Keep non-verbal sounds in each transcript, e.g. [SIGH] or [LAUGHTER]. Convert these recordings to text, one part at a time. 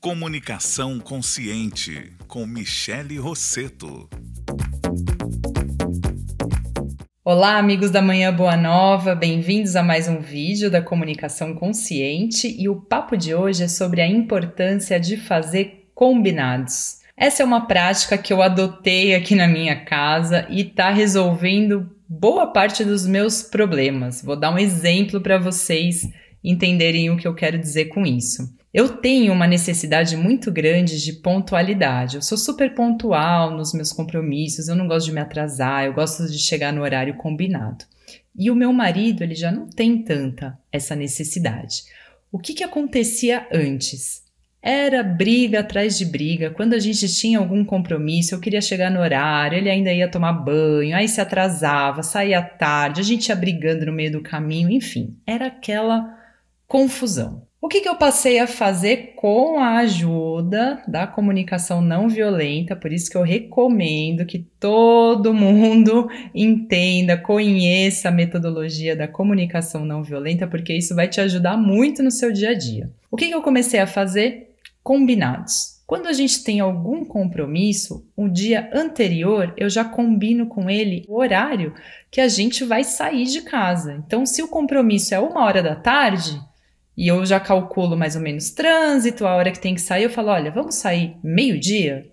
Comunicação Consciente com Michele Rosseto. Olá, amigos da Manhã Boa Nova, bem-vindos a mais um vídeo da Comunicação Consciente e o papo de hoje é sobre a importância de fazer combinados. Essa é uma prática que eu adotei aqui na minha casa e está resolvendo boa parte dos meus problemas. Vou dar um exemplo para vocês entenderem o que eu quero dizer com isso. Eu tenho uma necessidade muito grande de pontualidade. Eu sou super pontual nos meus compromissos, eu não gosto de me atrasar, eu gosto de chegar no horário combinado. E o meu marido, ele já não tem tanta essa necessidade. O que, que acontecia antes? Era briga atrás de briga. Quando a gente tinha algum compromisso, eu queria chegar no horário, ele ainda ia tomar banho, aí se atrasava, saía tarde, a gente ia brigando no meio do caminho, enfim, era aquela confusão. O que, que eu passei a fazer com a ajuda da comunicação não violenta, por isso que eu recomendo que todo mundo entenda, conheça a metodologia da comunicação não violenta, porque isso vai te ajudar muito no seu dia a dia. O que, que eu comecei a fazer? combinados. Quando a gente tem algum compromisso, um dia anterior eu já combino com ele o horário que a gente vai sair de casa. Então, se o compromisso é uma hora da tarde e eu já calculo mais ou menos trânsito, a hora que tem que sair, eu falo: olha, vamos sair meio-dia?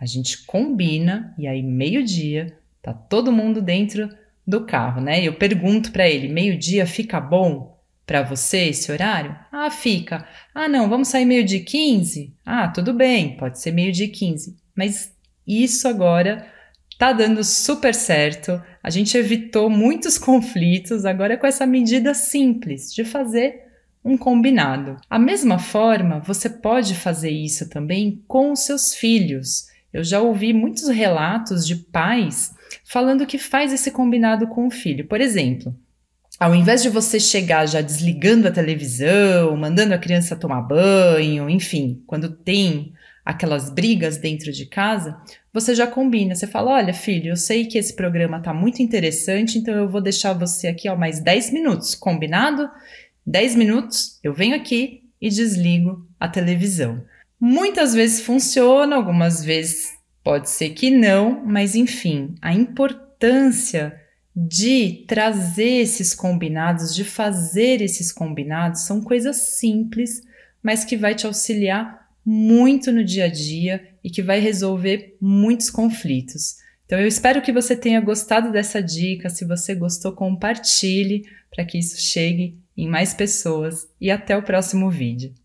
A gente combina e aí, meio-dia, tá todo mundo dentro do carro, né? Eu pergunto para ele: meio-dia fica bom? Para você esse horário? Ah, fica. Ah, não, vamos sair meio de 15? Ah, tudo bem, pode ser meio de 15. Mas isso agora tá dando super certo. A gente evitou muitos [LAUGHS] conflitos agora é com essa medida simples de fazer um combinado. A mesma forma, você pode fazer isso também com seus filhos. Eu já ouvi muitos relatos de pais falando que faz esse combinado com o filho. Por exemplo, ao invés de você chegar já desligando a televisão, mandando a criança tomar banho, enfim, quando tem aquelas brigas dentro de casa, você já combina, você fala: "Olha, filho, eu sei que esse programa tá muito interessante, então eu vou deixar você aqui ó mais 10 minutos, combinado? 10 minutos, eu venho aqui e desligo a televisão". Muitas vezes funciona, algumas vezes pode ser que não, mas enfim, a importância de trazer esses combinados, de fazer esses combinados, são coisas simples, mas que vai te auxiliar muito no dia a dia e que vai resolver muitos conflitos. Então eu espero que você tenha gostado dessa dica. Se você gostou, compartilhe para que isso chegue em mais pessoas e até o próximo vídeo.